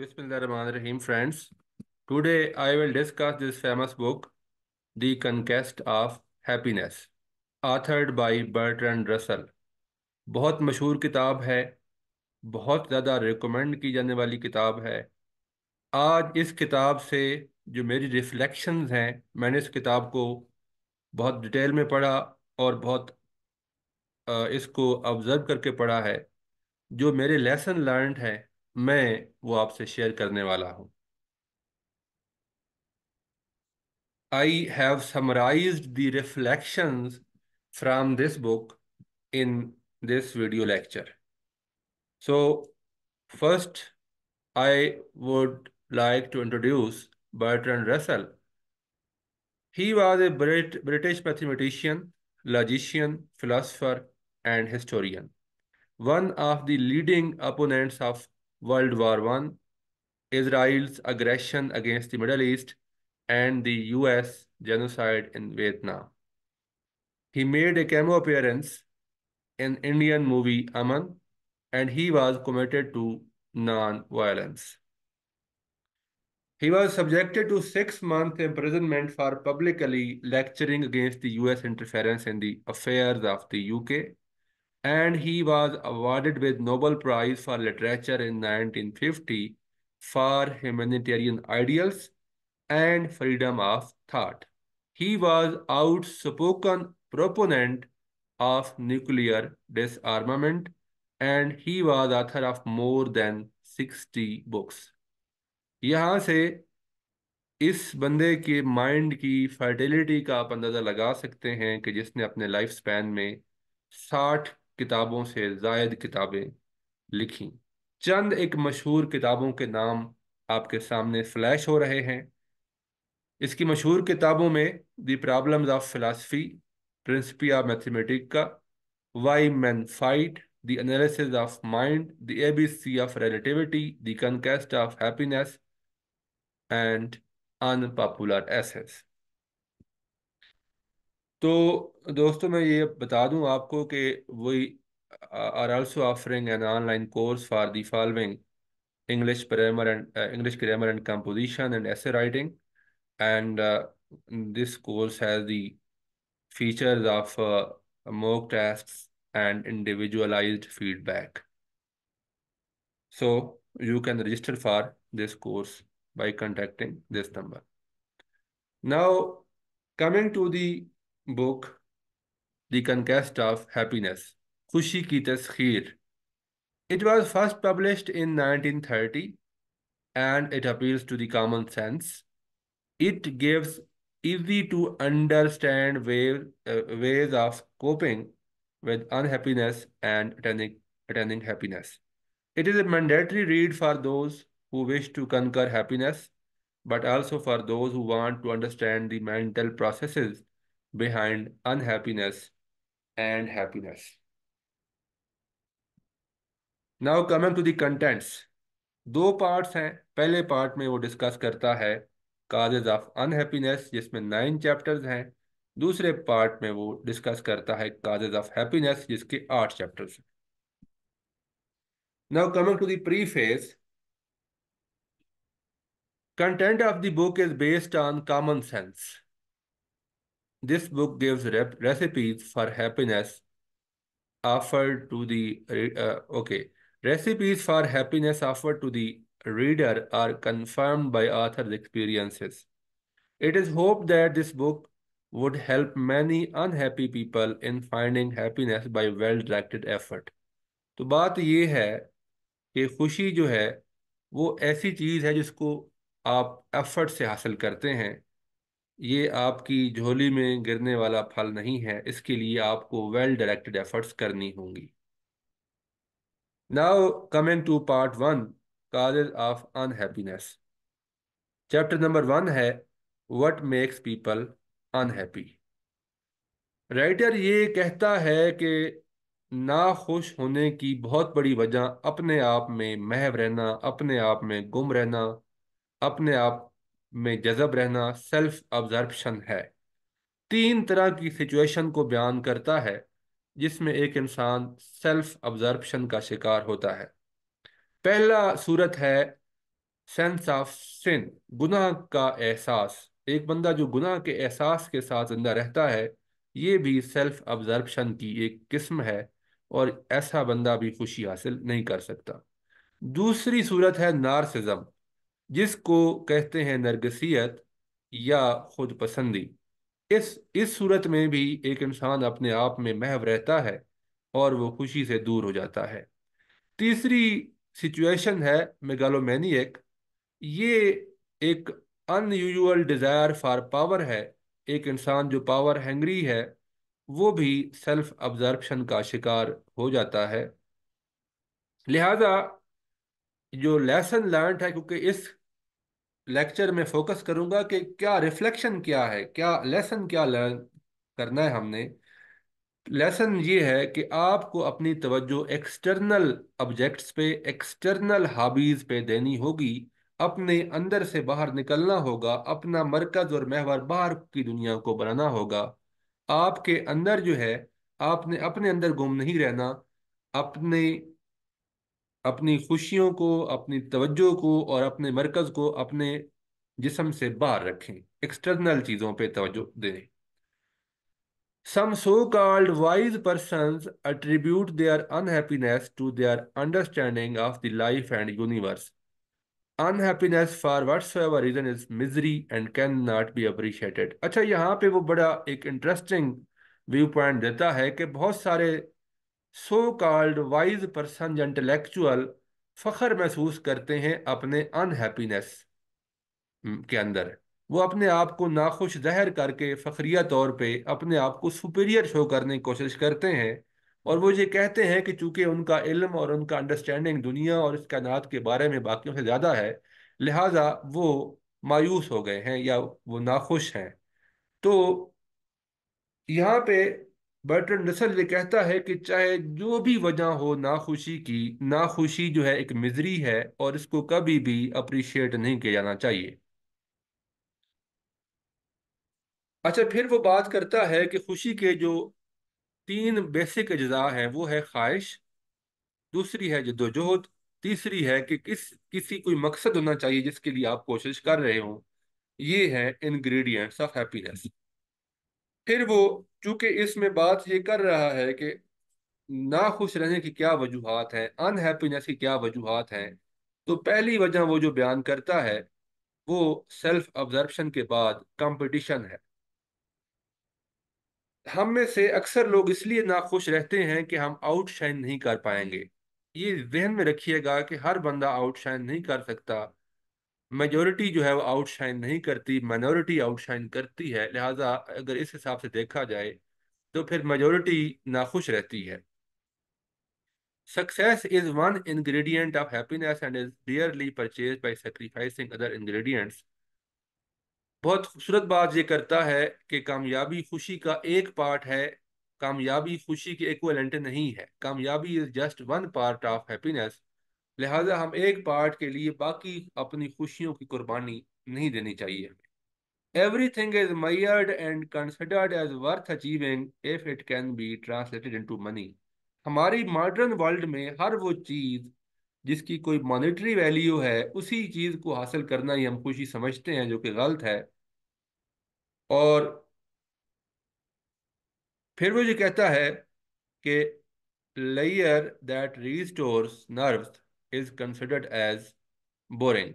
Bismillahirrahmanirrahim, friends. Today I will discuss this famous book, The Conquest of Happiness, authored by Bertrand Russell. बहुत मशहूर किताब है बहुत ज़्यादा रिकमेंड की जाने वाली किताब है आज इस किताब से जो मेरी रिफ्लेक्शंस हैं मैंने इस किताब को बहुत डिटेल में पढ़ा और बहुत इसको ऑब्ज़र्व करके पढ़ा है जो मेरे लेसन लर्नड हैं I have summarized the reflections from this book in this video lecture. So first, I would like to introduce Bertrand Russell. He was a British mathematician, logician, philosopher, and historian. One of the leading opponents of World War One, Israel's aggression against the Middle East, and the US genocide in Vietnam. He made a cameo appearance in Indian movie Aman, and he was committed to non-violence. He was subjected to six months imprisonment for publicly lecturing against the US interference in the affairs of the UK and he was awarded with Nobel Prize for Literature in 1950 for humanitarian ideals and freedom of thought. He was outspoken proponent of nuclear disarmament and he was author of more than 60 books. यहाँ से इस बंदे के mind की fertility का आप अंदाज़ा लगा सकते हैं कि जिसने अपने लाइफ स्पैन में 60 किताबों से जायद किताबें लिखी चंद एक मशहूर किताबों के नाम आपके सामने फ्लैश हो रहे हैं इसकी मशहूर किताबों में the problems of philosophy Principia का why man fight of mind the A B C of relativity the conquest of happiness and unpopular essays So, दोस्तों मैं ये बता दूं आपको कि we are also offering an online course for the English grammar and uh, English grammar and composition and essay writing, and uh, this course has the features of uh, tasks and individualized feedback. So you can register for this course by contacting this number. Now coming to the book, The Conquest of Happiness, Khushi Ki Taskhir. It was first published in 1930 and it appeals to the common sense. It gives easy to understand way, uh, ways of coping with unhappiness and attaining, attaining happiness. It is a mandatory read for those who wish to conquer happiness, but also for those who want to understand the mental processes behind unhappiness and happiness. Now coming to the contents दो parts हैं पहले part में वो discuss करता है causes of unhappiness जिसमें nine chapters हैं दूसरे पार्ट में वो डिस्कस करता है काजेज ऑफ हैप्पीनेस जिसके आठ चैप्टर्स हैं now coming to the pre content of the book is based on common sense This book gives rep recipes for happiness offered to the, uh, okay, recipes for happiness offered to the reader are confirmed by author's experiences. It is hoped that this book would help many unhappy people in finding happiness by well-directed effort. तो बात ये है कि खुशी जो है वो ऐसी चीज़ है जिसको आप एफर्ट से हासिल करते हैं ये आपकी झोली में गिरने वाला फल नहीं है इसके लिए आपको वेल डायरेक्टेड एफर्ट्स करनी होंगी now coming to part one causes of unhappiness chapter number one है what makes people unhappy writer ये कहता है कि ना खुश होने की बहुत बड़ी वजह अपने आप में महव रहना अपने आप में गुम रहना अपने आप में जजब रहना सेल्फ ऑब्जर्प्शन है तीन तरह की सिचुएशन को बयान करता है जिसमें एक इंसान सेल्फ ऑब्जर्प्शन का शिकार होता है पहला सूरत है सेंस ऑफ सिन गुनाह का एहसास एक बंदा जो गुनाह के एहसास के साथ जिंदा रहता है ये भी सेल्फ ऑब्जर्प्शन की एक किस्म है और ऐसा बंदा भी खुशी हासिल नहीं कर सकता दूसरी सूरत है नार्सिज्म जिसको कहते हैं नरगसियत या खुद पसंदी इस इस सूरत में भी एक इंसान अपने आप में महव रहता है और वो खुशी से दूर हो जाता है तीसरी सिचुएशन है मेगालोमैनिक ये एक अनयूजल डिज़ायर फॉर पावर है एक इंसान जो पावर हैंगरी है वो भी सेल्फ ऑब्जर्प्शन का शिकार हो जाता है लिहाजा जो लेसन लर्न है क्योंकि इस लेक्चर में फोकस करूंगा कि क्या रिफ्लेक्शन क्या है क्या लेसन क्या लर्न करना है हमने लेसन ये है कि आपको अपनी तवज्जो एक्सटर्नल ऑब्जेक्ट्स पे एक्सटर्नल हॉबीज़ पे देनी होगी अपने अंदर से बाहर निकलना होगा अपना मरकज और महवर बाहर की दुनिया को बनाना होगा आपके अंदर जो है आपने अपने अंदर गुम नहीं रहना अपने अपनी खुशियों को अपनी तवज्जो को और अपने मरकज को अपने जिसम से बाहर रखें एक्सटर्नल चीजों पर तोज्जो दें some so called wise person attribute their unhappiness to their understanding of the life and universe unhappiness for what's reason is misery and can not be appreciated अच्छा यहाँ पे वो बड़ा एक इंटरेस्टिंग व्यू पॉइंट देता है कि बहुत सारे so called wise person intellectual फ़खर महसूस करते हैं अपने अनहैप्पीनेस के अंदर वो अपने आप को नाखुश जहर करके फ़खरिया तौर पे अपने आप को सुपीरियर शो करने की कोशिश करते हैं और वो ये कहते हैं कि चूंकि उनका इल्म और उनका अंडरस्टैंडिंग दुनिया और इस कायनात के बारे में बाकियों से ज़्यादा है लिहाजा वो मायूस हो गए हैं या वो नाखुश हैं तो यहाँ पे बर्टन रसल ये कहता है कि चाहे जो भी वजह हो नाखुशी की नाखुशी जो है एक मिजरी है और इसको कभी भी अप्रिशिएट नहीं किया जाना चाहिए अच्छा फिर वो बात करता है कि खुशी के जो तीन बेसिक अज्जा हैं वो है ख्वाहिश दूसरी है जद्दोजहद तीसरी है कि किस किसी कोई मकसद होना चाहिए जिसके लिए आप कोशिश कर रहे हो ये है इंग्रेडिएंट्स ऑफ हैप्पीनेस फिर वो चूंकि इसमें बात ये कर रहा है कि ना खुश रहने की क्या वजूहत हैं अनहैप्पीनेस की क्या वजूहत हैं तो पहली वजह वो जो बयान करता है वो सेल्फ ऑब्जर्वेशन के बाद कंपटीशन है हम में से अक्सर लोग इसलिए ना खुश रहते हैं कि हम आउटशाइन नहीं कर पाएंगे ये जहन में रखिएगा कि हर बंदा आउटशाइन नहीं कर सकता मेजोरिटी जो है वो आउटशाइन नहीं करती माइनॉरिटी आउटशाइन करती है लिहाजा अगर इस हिसाब से देखा जाए तो फिर मेजोरिटी नाखुश रहती है success is one ingredient of happiness and is dearly purchase by sacrificing other ingredients बहुत खूबसूरत बात ये करता है कि कामयाबी खुशी का एक पार्ट है कामयाबी खुशी के एक नहीं है कामयाबी is just one part of happiness लिहाजा हम एक पार्ट के लिए बाकी अपनी खुशियों की कुर्बानी नहीं देनी चाहिए everything is marred and considered as worth achieving if it can be translated into money हमारी मॉडर्न वर्ल्ड में हर वो चीज़ जिसकी कोई मॉनिटरी वैल्यू है उसी चीज़ को हासिल करना ही हम खुशी समझते हैं जो कि गलत है और फिर वो ये कहता है कि layer that restores nerves is considered as boring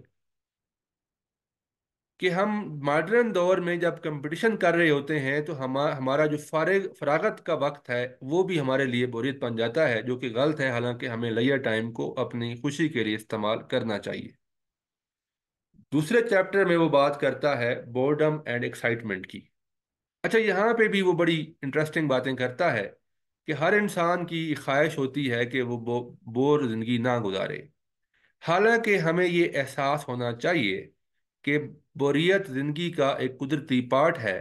कि हम मॉडर्न दौर में जब कंपटीशन कर रहे होते हैं तो हम हमारा जो फारग फरागत का वक्त है वो भी हमारे लिए बोरियत बन जाता है जो कि गलत है हालांकि हमें लयर टाइम को अपनी खुशी के लिए इस्तेमाल करना चाहिए दूसरे चैप्टर में वो बात करता है बोर्डम एंड एक्साइटमेंट की अच्छा यहाँ पे भी वो बड़ी इंटरेस्टिंग बातें करता है कि हर इंसान की ख्वाहिश होती है कि वो बो, बोर ज़िंदगी ना गुजारे हालांकि हमें ये एहसास होना चाहिए कि बोरियत ज़िंदगी का एक कुदरती पार्ट है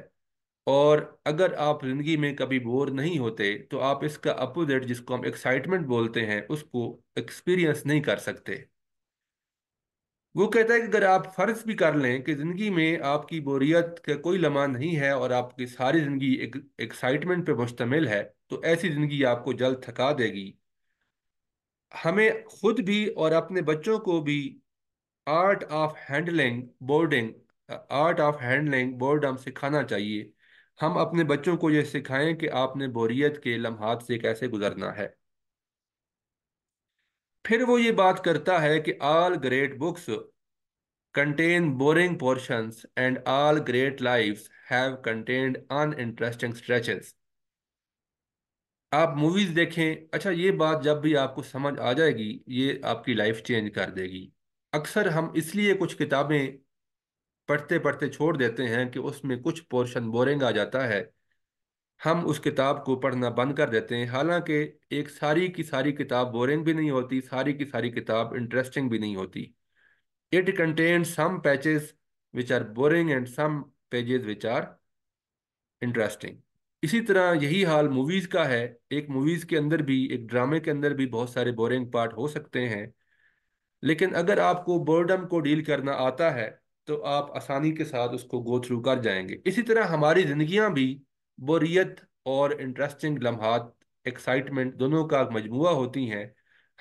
और अगर आप ज़िंदगी में कभी बोर नहीं होते तो आप इसका अपोजिट जिसको हम एक्साइटमेंट बोलते हैं उसको एक्सपीरियंस नहीं कर सकते वो कहता है कि अगर आप फर्ज भी कर लें कि ज़िंदगी में आपकी बोरियत का कोई लम्हा नहीं है और आपकी सारी ज़िंदगी एक एक्साइटमेंट पे मुश्तमिल है तो ऐसी ज़िंदगी आपको जल्द थका देगी हमें खुद भी और अपने बच्चों को भी art of handling boarding art of handling boredom सिखाना चाहिए हम अपने बच्चों को ये सिखाएं कि आपने बोरियत के लम्हात से कैसे गुजरना है फिर वो ये बात करता है कि all great books contain boring portions and all great life have contained interesting stretches आप मूवीज देखें अच्छा ये बात जब भी आपको समझ आ जाएगी ये आपकी लाइफ चेंज कर देगी अक्सर हम इसलिए कुछ किताबें पढ़ते पढ़ते छोड़ देते हैं कि उसमें कुछ पोर्शन बोरिंग आ जाता है हम उस किताब को पढ़ना बंद कर देते हैं हालांकि एक सारी की सारी किताब बोरिंग भी नहीं होती सारी की सारी किताब इंटरेस्टिंग भी नहीं होती it contain some patches which are boring and some pages which are interesting इसी तरह यही हाल मूवीज़ का है एक मूवीज़ के अंदर भी एक ड्रामे के अंदर भी बहुत सारे बोरिंग पार्ट हो सकते हैं लेकिन अगर आपको बोर्डम को डील करना आता है तो आप आसानी के साथ उसको गो थ्रू कर जाएंगे इसी तरह हमारी ज़िंदियाँ भी बोरियत और इंटरेस्टिंग लम्हात एक्साइटमेंट दोनों का मजमू होती हैं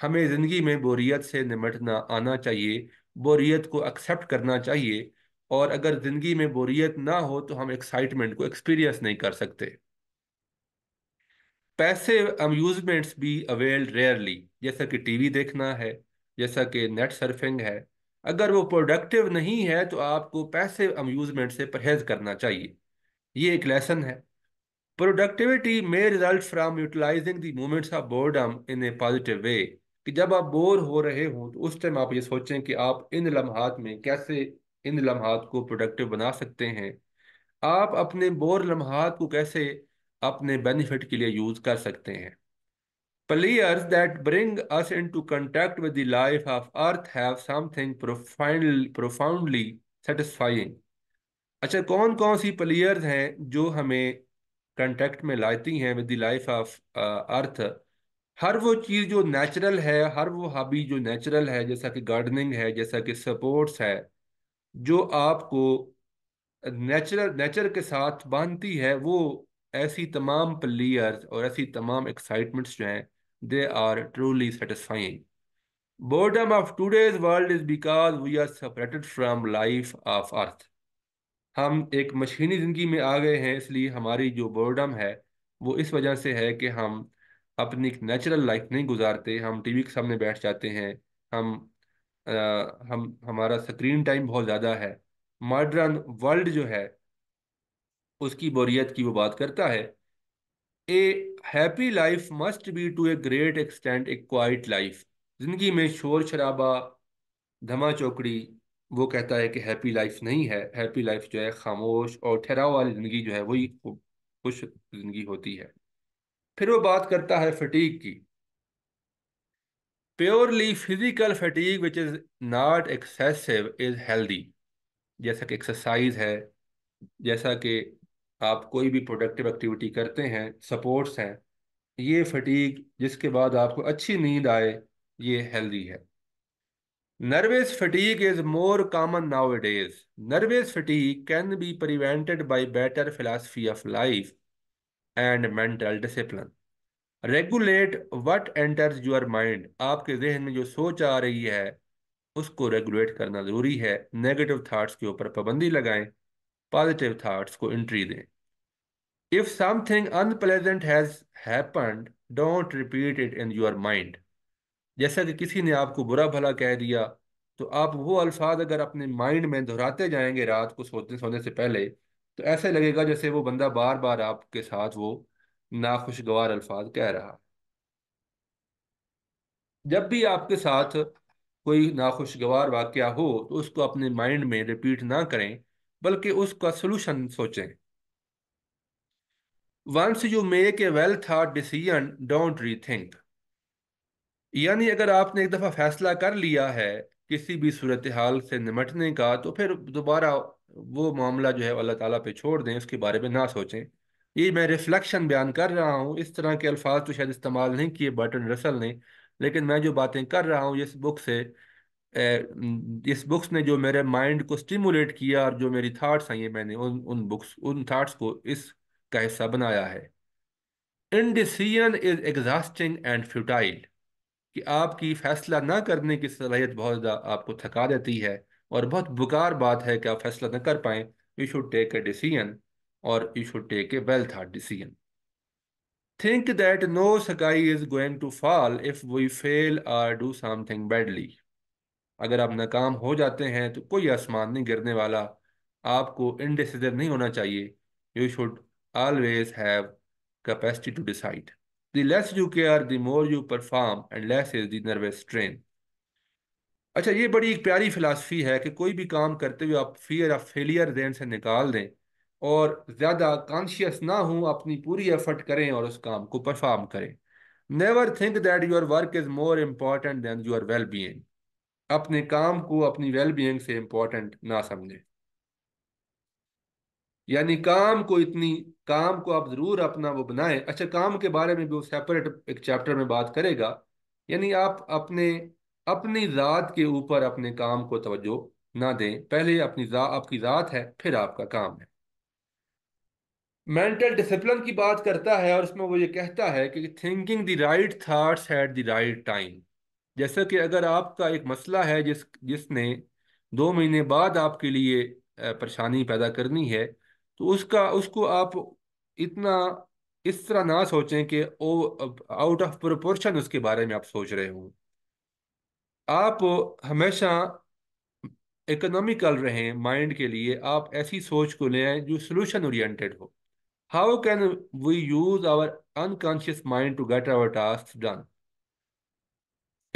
हमें ज़िंदगी में बोरियत से निमटना आना चाहिए बोरियत को एक्सेप्ट करना चाहिए और अगर ज़िंदगी में बोरियत ना हो तो हम एक्साइटमेंट को एक्सपीरियंस नहीं कर सकते पैसे अम्यूज़मेंट्स भी अवेल रेयरली जैसा कि टीवी देखना है जैसा कि नेट सर्फिंग है अगर वो प्रोडक्टिव नहीं है तो आपको पैसे अम्यूज़मेंट से परहेज करना चाहिए ये एक लेसन है productivity may result from utilising the moments of boredom in a positive way कि जब आप बोर हो रहे हो तो उस टाइम आप ये सोचें कि आप इन लम्हात में कैसे इन लम्हात को प्रोडक्टिव बना सकते हैं आप अपने बोर लम्हात को कैसे अपने बेनिफिट के लिए यूज़ कर सकते हैं players that bring us into contact with the life of earth have something profoundly satisfying अच्छा कौन कौन सी प्लेयर्स हैं जो हमें कंटेक्ट में लाती हैं with the life of earth हर वो चीज़ जो नेचुरल है हर वो हॉबी जो नेचुरल है जैसा कि गार्डनिंग है जैसा कि सपोर्ट्स है जो आपको नेचुरल नेचर के साथ बांधती है वो ऐसी तमाम प्लेयर्स और ऐसी तमाम एक्साइटमेंट्स जो हैं they are truly satisfying boredom of today's world is because we are separated from life of earth हम एक मशीनी ज़िंदगी में आ गए हैं इसलिए हमारी जो बोर्डम है वो इस वजह से है कि हम अपनी एक नेचुरल लाइफ नहीं गुजारते हम टीवी के सामने बैठ जाते हैं हम आ, हम हमारा स्क्रीन टाइम बहुत ज़्यादा है मॉडर्न वर्ल्ड जो है उसकी बोरियत की वो बात करता है a happy life must be to a great extent a quiet life जिंदगी में शोर शराबा धमा चौकड़ी वो कहता है कि हैप्पी लाइफ नहीं है हैप्पी लाइफ जो है खामोश और ठहराव वाली ज़िंदगी जो है वही खुश ज़िंदगी होती है फिर वो बात करता है फटीक की purely physical fatigue which is not excessive is healthy जैसा कि एक्सरसाइज है जैसा कि आप कोई भी प्रोडक्टिव एक्टिविटी करते हैं सपोर्ट्स हैं ये फटीक जिसके बाद आपको अच्छी नींद आए ये हेल्दी है Nervous fatigue is more common nowadays. Nervous fatigue can be prevented by better philosophy of life and mental discipline. Regulate what enters your mind. आपके जहन में जो सोच आ रही है उसको रेगुलेट करना ज़रूरी है नेगेटिव थाट्स के ऊपर पाबंदी लगाएं पॉजिटिव थाट्स को एंट्री दें if something unpleasant has happened don't repeat it in your mind जैसा कि किसी ने आपको बुरा भला कह दिया तो आप वो अल्फाज अगर अपने माइंड में दोहराते जाएंगे रात को सोते सोने से पहले तो ऐसे लगेगा जैसे वो बंदा बार बार आपके साथ वो नाखुशगवार अल्फाज कह रहा जब भी आपके साथ कोई नाखुशगवार वाक्य हो तो उसको अपने माइंड में रिपीट ना करें बल्कि उसका सोल्यूशन सोचें once you make a well thought decision don't rethink यानी अगर आपने एक दफ़ा फैसला कर लिया है किसी भी सूरत हाल से निमटने का तो फिर दोबारा वो मामला जो है अल्लाह ताला पे छोड़ दें उसके बारे में ना सोचें ये मैं रिफ्लेक्शन बयान कर रहा हूँ इस तरह के अल्फाज तो शायद इस्तेमाल नहीं किए बर्टन रसल ने लेकिन मैं जो बातें कर रहा हूँ इस बुक से इस बुक्स ने जो मेरे माइंड को स्टिमुलेट किया और जो मेरी थाट्स आई हैं मैंने उन उन बुक्स उन थाट्स को इस का हिस्सा बनाया है indecision is exhausting and futile कि आपकी फैसला ना करने की सलाहियत बहुत ज़्यादा आपको थका देती है और बहुत बुकार बात है कि आप फैसला ना कर पाए you should take a decision और you should take a well thought decision think that no sky is going to fall if we fail or do something badly अगर आप नाकाम हो जाते हैं तो कोई आसमान नहीं गिरने वाला आपको इनडिसिजन नहीं होना चाहिए you should always have capacity to decide The less you care, the more you perform and less is the nervous strain. अच्छा ये बड़ी एक प्यारी फ़िलासफ़ी है कि कोई भी काम करते हुए आप फियर ऑफ फेलियर देन से निकाल दें और ज़्यादा कॉन्शियस ना हो अपनी पूरी एफर्ट करें और उस काम को परफॉर्म करें never think that your work is more important than your well being अपने काम को अपनी वेल बींग से इम्पॉर्टेंट ना समझें यानी काम को इतनी काम को आप ज़रूर अपना वो बनाएं अच्छा काम के बारे में भी वो सेपरेट एक चैप्टर में बात करेगा यानी आप अपने अपनी ज़ात के ऊपर अपने काम को तवज्जो ना दें पहले अपनी जा, आपकी ज़ात है फिर आपका काम है मेंटल डिसिप्लिन की बात करता है और उसमें वो ये कहता है कि thinking the right thoughts at the right time जैसा कि अगर आपका एक मसला है जिस जिसने दो महीने बाद आपके लिए परेशानी पैदा करनी है तो उसका उसको आप इतना इस तरह ना सोचें कि ओ आउट ऑफ प्रोपोर्शन उसके बारे में आप सोच रहे हो आप हमेशा इकोनॉमिकल रहें माइंड के लिए आप ऐसी सोच को ले आए जो सोल्यूशन ओरिएंटेड हो how can we use our unconscious mind to get our task done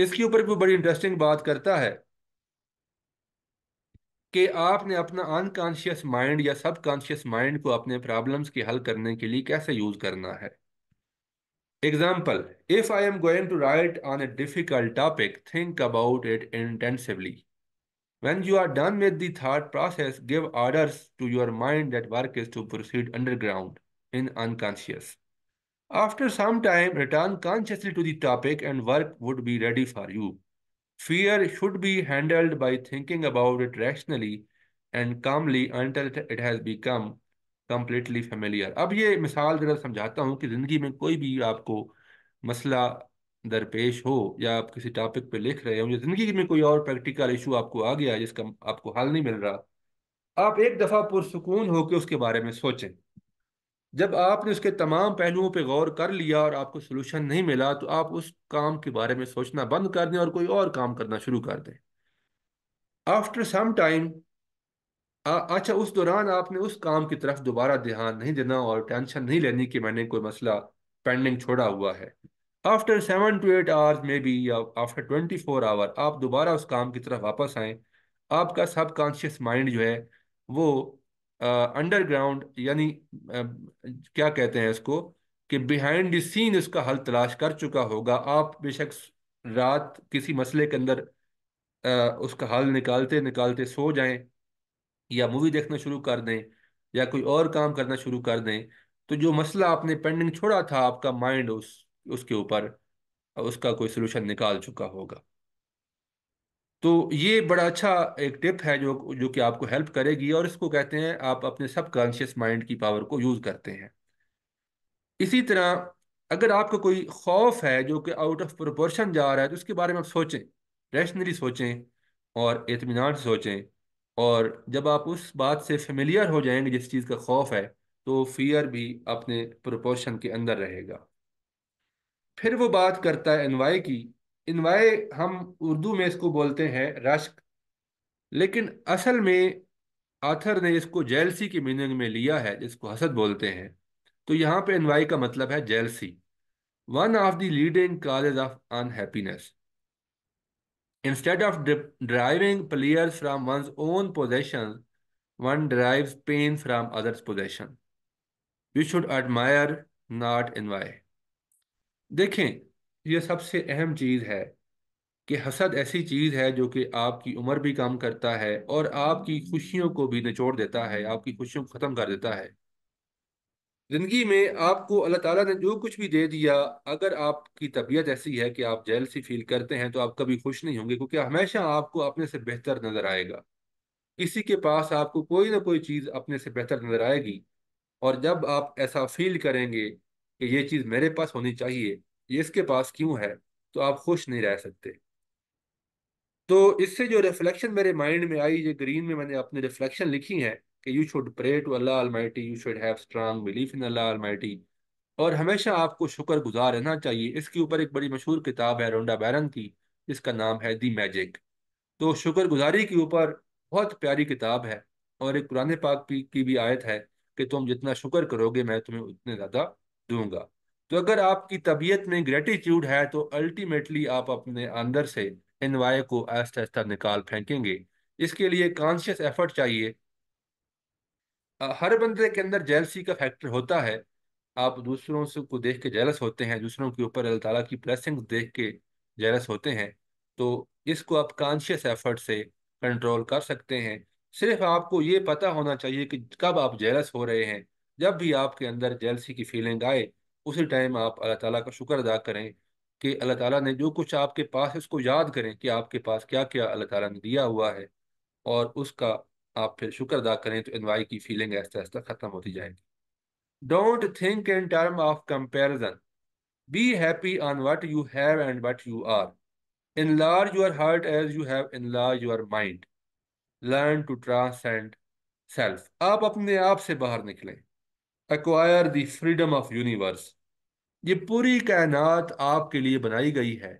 इसके ऊपर भी बड़ी इंटरेस्टिंग बात करता है कि आपने अपना अनकॉन्शियस माइंड या सब कॉन्शियस माइंड को अपने प्रॉब्लम्स के हल करने के लिए कैसे यूज करना है example if I am going to write on a difficult topic think about it intensively when you are done with the thought process give orders to your mind that work is to proceed underground in unconscious after some time return consciously to topic and work would be ready for you Fear should be handled by thinking about it rationally and calmly until it has become completely familiar. अब ये मिसाल ज़रा समझाता हूँ कि ज़िंदगी में कोई भी आपको मसला दरपेश हो या आप किसी टॉपिक पे लिख रहे हो या ज़िंदगी में कोई और प्रैक्टिकल इशू आपको आ गया जिसका आपको हल नहीं मिल रहा आप एक दफ़ा पुरसकून होकर उसके बारे में सोचें जब आपने उसके तमाम पहलुओं पे गौर कर लिया और आपको सोल्यूशन नहीं मिला तो आप उस काम के बारे में सोचना बंद कर दें और कोई और काम करना शुरू कर दें आफ्टर सम टाइम अच्छा उस दौरान आपने उस काम की तरफ दोबारा ध्यान नहीं देना और टेंशन नहीं लेनी कि मैंने कोई मसला पेंडिंग छोड़ा हुआ है after seven to eight hours में बी या आफ्टर ट्वेंटी फोर आवर आप दोबारा उस काम की तरफ वापस आएँ आपका सब कॉन्शियस माइंड जो है वो अंडरग्राउंड यानी क्या कहते हैं इसको कि बिहाइंड सीन इसका हल तलाश कर चुका होगा आप बेशक रात किसी मसले के अंदर आ, उसका हल निकालते निकालते सो जाएं या मूवी देखना शुरू कर दें या कोई और काम करना शुरू कर दें तो जो मसला आपने पेंडिंग छोड़ा था आपका माइंड उस उसके ऊपर उसका कोई सोल्यूशन निकाल चुका होगा तो ये बड़ा अच्छा एक टिप है जो जो कि आपको हेल्प करेगी और इसको कहते हैं आप अपने सबकॉन्शियस माइंड की पावर को यूज़ करते हैं इसी तरह अगर आपको कोई खौफ है जो कि आउट ऑफ प्रोपोर्शन जा रहा है तो उसके बारे में आप सोचें रैशनली सोचें और इतमान सोचें और जब आप उस बात से फेमिलियर हो जाएंगे जिस चीज़ का खौफ है तो फियर भी अपने प्रोपोर्शन के अंदर रहेगा फिर वो बात करता है एनवाई की इनवाय हम उर्दू में इसको बोलते हैं रश्क लेकिन असल में आथर ने इसको जेलसी की मीनिंग में लिया है जिसको हसद बोलते हैं तो यहाँ पे इनवाई का मतलब है jealousy one of the leading causes of unhappiness instead of driving players from one own possession one drive pain from others possession we should admire not envy देखें ये सबसे अहम चीज़ है कि हसद ऐसी चीज़ है जो कि आपकी उम्र भी कम करता है और आपकी खुशियों को भी निचोड़ देता है आपकी खुशियों को ख़त्म कर देता है ज़िंदगी में आपको अल्लाह ताला ने जो कुछ भी दे दिया अगर आपकी तबीयत ऐसी है कि आप जेल सी फील करते हैं तो आप कभी खुश नहीं होंगे क्योंकि हमेशा आपको अपने से बेहतर नज़र आएगा किसी के पास आपको कोई ना कोई चीज़ अपने से बेहतर नज़र आएगी और जब आप ऐसा फील करेंगे कि ये चीज़ मेरे पास होनी चाहिए ये इसके पास क्यों है तो आप खुश नहीं रह सकते तो इससे जो रिफ्लेक्शन मेरे माइंड में आई ये ग्रीन में मैंने अपनी रिफ्लेक्शन लिखी है कि you should pray to Allah almighty you should have strong belief in Allah almighty और हमेशा आपको शुक्र गुजार रहना चाहिए इसके ऊपर एक बड़ी मशहूर किताब है रोंडा बैरन की जिसका नाम है दी मैजिक तो शुक्रगुजारी के ऊपर बहुत प्यारी किताब है और एक पुराने पाक की भी आयत है कि तुम जितना शुक्र करोगे मैं तुम्हें उतने ज़्यादा दूंगा तो अगर आपकी तबीयत में ग्रेटिट्यूड है तो अल्टीमेटली आप अपने अंदर से इन वाय को आहिस्ता आहिस्ता निकाल फेंकेंगे इसके लिए कॉन्शियस एफर्ट चाहिए हर बंदे के अंदर जेलसी का फैक्टर होता है आप दूसरों से को देख के जेलस होते हैं दूसरों के ऊपर अल्लाह ताला की ब्लेसिंग देख के जेलस होते हैं तो इसको आप कॉन्शियस एफर्ट से कंट्रोल कर सकते हैं सिर्फ आपको ये पता होना चाहिए कि कब आप जेलस हो रहे हैं जब भी आपके अंदर जेलसी की फीलिंग आए उसी टाइम आप अल्लाह ताला का शुक्र अदा करें कि अल्लाह ताला ने जो कुछ आपके पास है उसको याद करें कि आपके पास क्या क्या अल्लाह ताला ने दिया हुआ है और उसका आप फिर शुक्र अदा करें तो इन्वाई की फीलिंग ऐसा ऐसा ख़त्म होती जाएगी don't think in term of comparison be happy on what you have and what you are enlarge your heart as you have enlarge your mind learn to transcend self आप अपने आप से बाहर निकलें acquire the freedom of universe ये पूरी कायनात आपके लिए बनाई गई है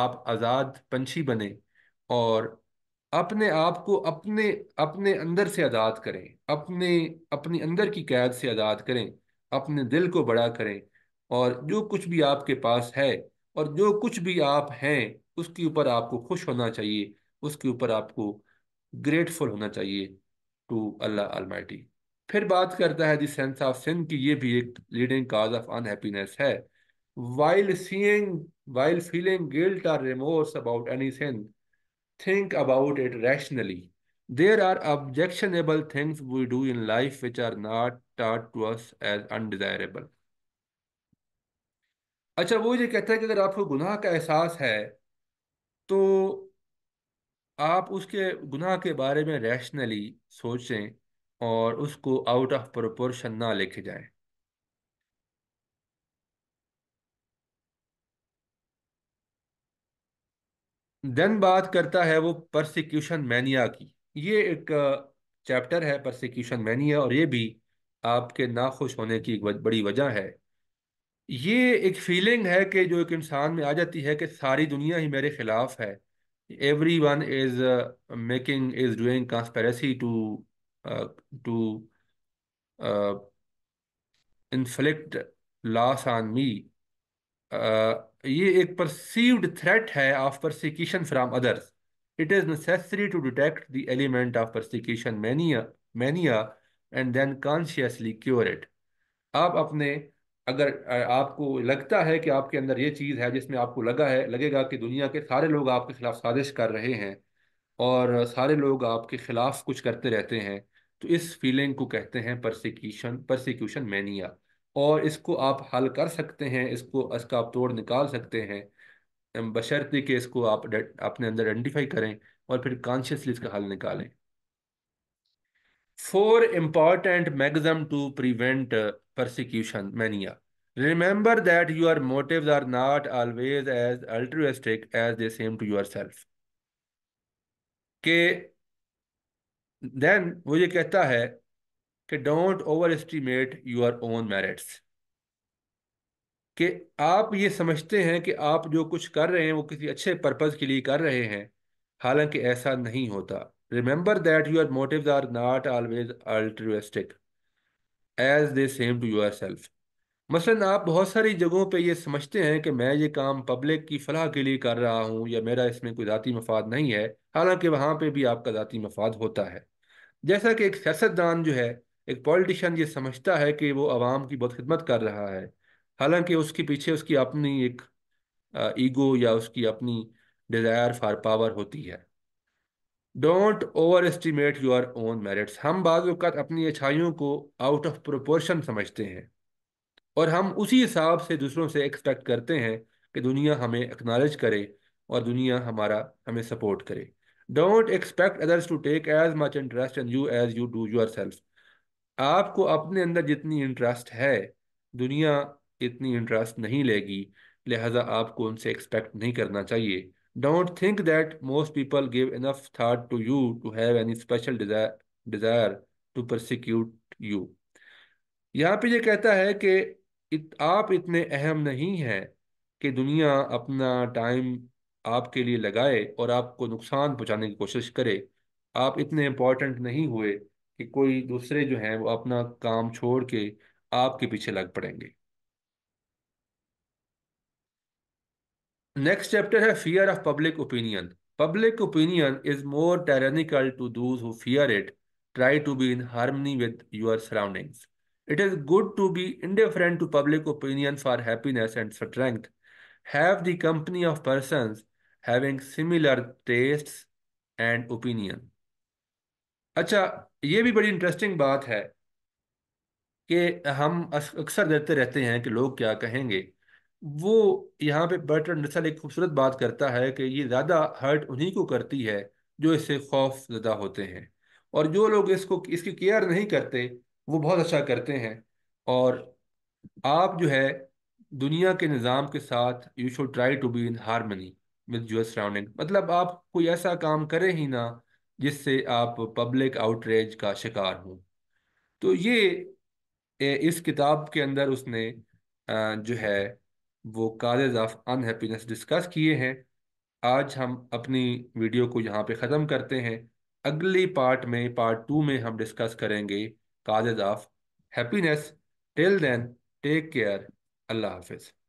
आप आज़ाद पंछी बने और अपने आप को अपने अपने अंदर से आज़ाद करें अपने अपनी अंदर की कैद से आज़ाद करें अपने दिल को बड़ा करें और जो कुछ भी आपके पास है और जो कुछ भी आप हैं उसके ऊपर आपको खुश होना चाहिए उसके ऊपर आपको ग्रेटफुल होना चाहिए टू अल्लाह अलमाइटी फिर बात करता है दी सेंस ऑफ सिन की ये भी एक लीडिंग काज ऑफ अनहैप्पीनेस है while seeing while feeling guilt or remorse about any sin think about it rationally there are objectionable things we do in life which are not taught to us as undesirable अच्छा वो ये कहता है कि अगर आपको गुनाह का एहसास है तो आप उसके गुनाह के बारे में रैशनली सोचें और उसको आउट ऑफ प्रोपोर्शन ना लेके जाए देन बात करता है वो परसिक्यूशन मैनिया की ये एक चैप्टर है परसिक्यूशन मैनिया और ये भी आपके नाखुश होने की बड़ी वजह है ये एक फीलिंग है कि जो एक इंसान में आ जाती है कि सारी दुनिया ही मेरे खिलाफ है everyone is making is doing conspiracy to Uh, to inflict loss on me ये एक परसीव्ड थ्रेट है of persecution from others. It is necessary to detect the element of persecution mania, mania, and then consciously cure it. आप अपने अगर आपको लगता है कि आपके अंदर ये चीज़ है जिसमें आपको लगा है लगेगा कि दुनिया के सारे लोग आपके खिलाफ साजिश कर रहे हैं और सारे लोग आपके खिलाफ कुछ करते रहते हैं तो इस फीलिंग को कहते हैं परसिक्यूशन परसिक्यूशन मैनिया और इसको आप हल कर सकते हैं इसको इसका आप तोड़ निकाल सकते हैं बशर्ते कि इसको आप अपने अंदर आइडेंटिफाई करें और फिर कॉन्शियसली इसका हल निकालें four important maxims to prevent persecution mania Remember that your motives are not always as altruistic as they seem to yourself. के देन वो ये कहता है कि don't overestimate your own merits कि आप ये समझते हैं कि आप जो कुछ कर रहे हैं वो किसी अच्छे पर्पज़ के लिए कर रहे हैं हालांकि ऐसा नहीं होता remember that your motive are not always altruistic as they seem to yourself मसलन आप बहुत सारी जगहों पे ये समझते हैं कि मैं ये काम पब्लिक की फलाह के लिए कर रहा हूँ या मेरा इसमें कोई ज़ाती मफाद नहीं है हालांकि वहाँ पे भी आपका ज़ाती मफाद होता है जैसा कि एक सियासतदान जो है एक पॉलिटिशियन ये समझता है कि वो आवाम की बहुत खिदमत कर रहा है हालांकि उसके पीछे उसकी अपनी एक ईगो या उसकी अपनी डिज़ायर फॉर पावर होती है don't overestimate your own merits हम बाज़ात अपनी अच्छाइयों को आउट ऑफ प्रोपोर्शन समझते हैं और हम उसी हिसाब से दूसरों से एक्सपेक्ट करते हैं कि दुनिया हमें एक्नॉलेज करे और दुनिया हमारा हमें सपोर्ट करे don't expect others to take as much interest in you as you do yourself आपको अपने अंदर जितनी इंटरेस्ट है दुनिया इतनी इंटरेस्ट नहीं लेगी लिहाजा आपको उनसे एक्सपेक्ट नहीं करना चाहिए don't think that most people give enough thought to you to have any special desire to prosecute you यहाँ पे ये कहता है कि इत, आप इतने अहम नहीं हैं कि दुनिया अपना टाइम आपके लिए लगाए और आपको नुकसान पहुंचाने की कोशिश करे आप इतने इम्पोर्टेंट नहीं हुए कि कोई दूसरे जो हैं वो अपना काम छोड़ के आपके पीछे लग पड़ेंगे नेक्स्ट चैप्टर है fear of public opinion public opinion is more tyrannical to those who fear it try to be in harmony with your surroundings it is good to be indifferent to public opinion for happiness and strength have the company of person having similar tastes and opinion अच्छा ये भी बड़ी interesting बात है कि हम अक्सर देखते रहते हैं कि लोग क्या कहेंगे वो यहाँ पे बर्टन नसल एक खूबसूरत बात करता है कि ये ज़्यादा हर्ट उन्हीं को करती है जो इससे खौफ ज़दा होते हैं और जो लोग इसको इसकी केयर नहीं करते वो बहुत अच्छा करते हैं और आप जो है दुनिया के निज़ाम के साथ you should try to be in harmony with your surrounding मतलब आप कोई ऐसा काम करें ही ना जिससे आप पब्लिक आउटरेज का शिकार हों तो ये इस किताब के अंदर उसने जो है वो काजेज ऑफ अनहैप्पीनेस डिस्कस किए हैं आज हम अपनी वीडियो को यहाँ पे ख़त्म करते हैं अगली पार्ट में पार्ट टू में हम डिस्कस करेंगे causes of happiness till then take care अल्लाह हाफिज़